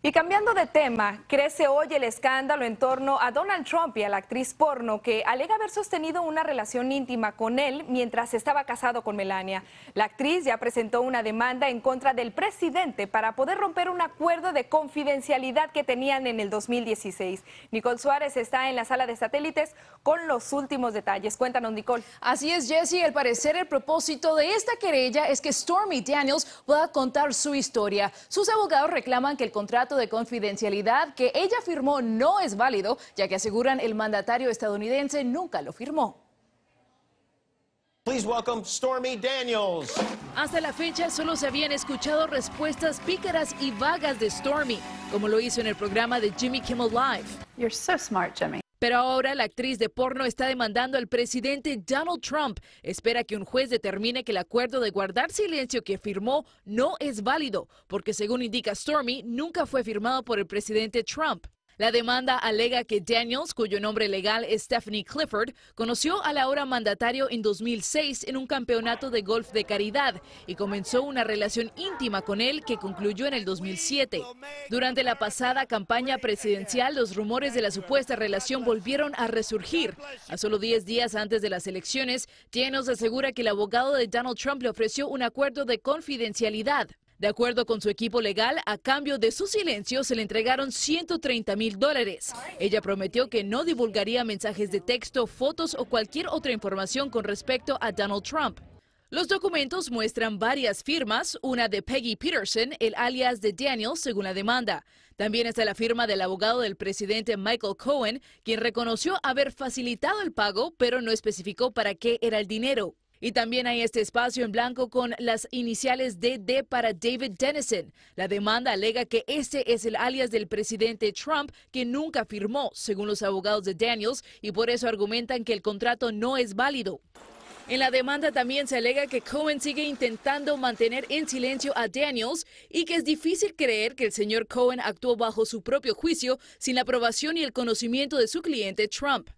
Y cambiando de tema, crece hoy el escándalo en torno a Donald Trump y a la actriz porno que alega haber sostenido una relación íntima con él mientras estaba casado con Melania. La actriz ya presentó una demanda en contra del presidente para poder romper un acuerdo de confidencialidad que tenían en el 2016. Nicole Suárez está en la sala de satélites con los últimos detalles. Cuéntanos, Nicole. Así es, Jesse. Al parecer, el propósito de esta querella es que Stormy Daniels pueda contar su historia. Sus abogados reclaman que el contrato de confidencialidad que ella firmó no es válido, ya que aseguran el mandatario estadounidense nunca lo firmó. Please welcome Stormy Daniels. Hasta la fecha solo se habían escuchado respuestas pícaras y vagas de Stormy, como lo hizo en el programa de Jimmy Kimmel Live. You're so smart, Jimmy. Pero ahora la actriz de porno está demandando al presidente Donald Trump. Espera que un juez determine que el acuerdo de guardar silencio que firmó no es válido, porque según indica Stormy, nunca fue firmado por el presidente Trump. La demanda alega que Daniels, cuyo nombre legal es Stephanie Clifford, conoció a la ahora mandatario en 2006 en un campeonato de golf de caridad y comenzó una relación íntima con él que concluyó en el 2007. Durante la pasada campaña presidencial, los rumores de la supuesta relación volvieron a resurgir. A solo 10 días antes de las elecciones, Daniels asegura que el abogado de Donald Trump le ofreció un acuerdo de confidencialidad. De acuerdo con su equipo legal, a cambio de su silencio se le entregaron 130 mil dólares. Ella prometió que no divulgaría mensajes de texto, fotos o cualquier otra información con respecto a Donald Trump. Los documentos muestran varias firmas, una de Peggy Peterson, el alias de Daniel, según la demanda. También está la firma del abogado del presidente Michael Cohen, quien reconoció haber facilitado el pago, pero no especificó para qué era el dinero. Y también hay este espacio en blanco con las iniciales DD para David Dennison. La demanda alega que este es el alias del presidente Trump que nunca firmó, según los abogados de Daniels, y por eso argumentan que el contrato no es válido. En la demanda también se alega que Cohen sigue intentando mantener en silencio a Daniels y que es difícil creer que el señor Cohen actuó bajo su propio juicio sin la aprobación y el conocimiento de su cliente Trump.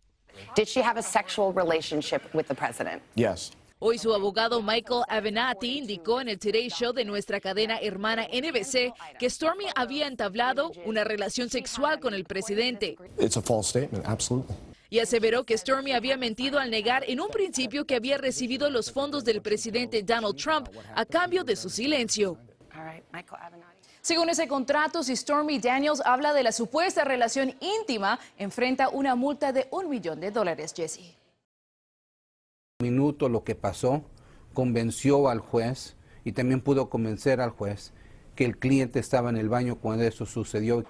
Did she have a sexual relationship with the president? Yes. Hoy su abogado Michael Avenatti indicó en el Today Show de nuestra cadena hermana NBC que Stormy había entablado una relación sexual con el presidente. It's a false statement, absolutely y aseveró que Stormy había mentido al negar en un principio que había recibido los fondos del presidente Donald Trump a cambio de su silencio. Según ese contrato, si Stormy Daniels habla de la supuesta relación íntima, enfrenta una multa de un millón de dólares, Jesse minuto lo que pasó convenció al juez y también pudo convencer al juez que el cliente estaba en el baño cuando eso sucedió.